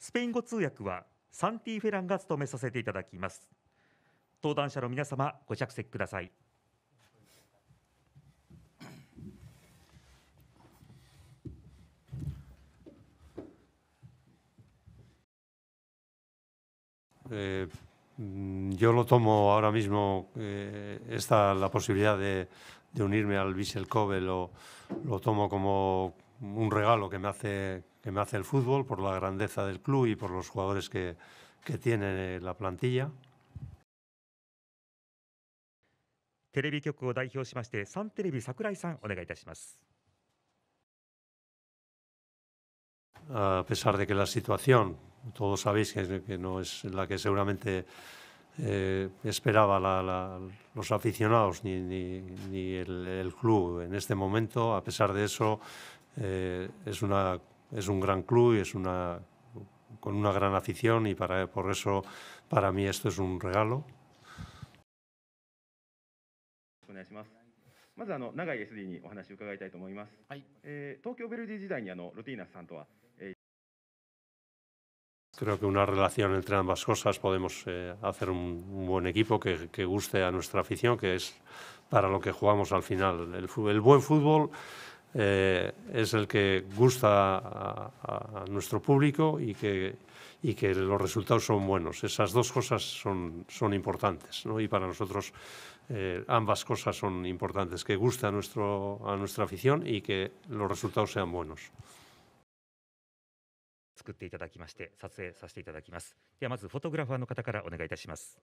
スペイン語通訳はサンティ・フェランが務めさせていただきます登壇者の皆様ご着席くださいえー Yo lo tomo ahora mismo, eh, esta la posibilidad de, de unirme al Bissell Kobe, lo, lo tomo como, un regalo que me, hace, que me hace el fútbol por la grandeza del club y por los jugadores que, que tiene la plantilla. A pesar de que la situación, todos sabéis que no es la que seguramente eh, esperaba los aficionados ni, ni, el, club en este momento. A pesar de eso, eh, es, una, es un gran club y es una, con una gran afición y para, por eso para mí esto es un regalo creo que una relación entre ambas cosas podemos eh, hacer un, buen equipo que, guste a nuestra afición, que es para lo que jugamos al final. El, buen fútbol eh, es el que gusta a, nuestro público y que, los resultados son buenos. Esas dos cosas son, importantes ¿no? y para nosotros eh, ambas cosas son importantes, que guste a, a nuestra afición y que los resultados sean buenos. 作っていただきまして撮影させていただきますではまずフォトグラファーの方からお願いいたします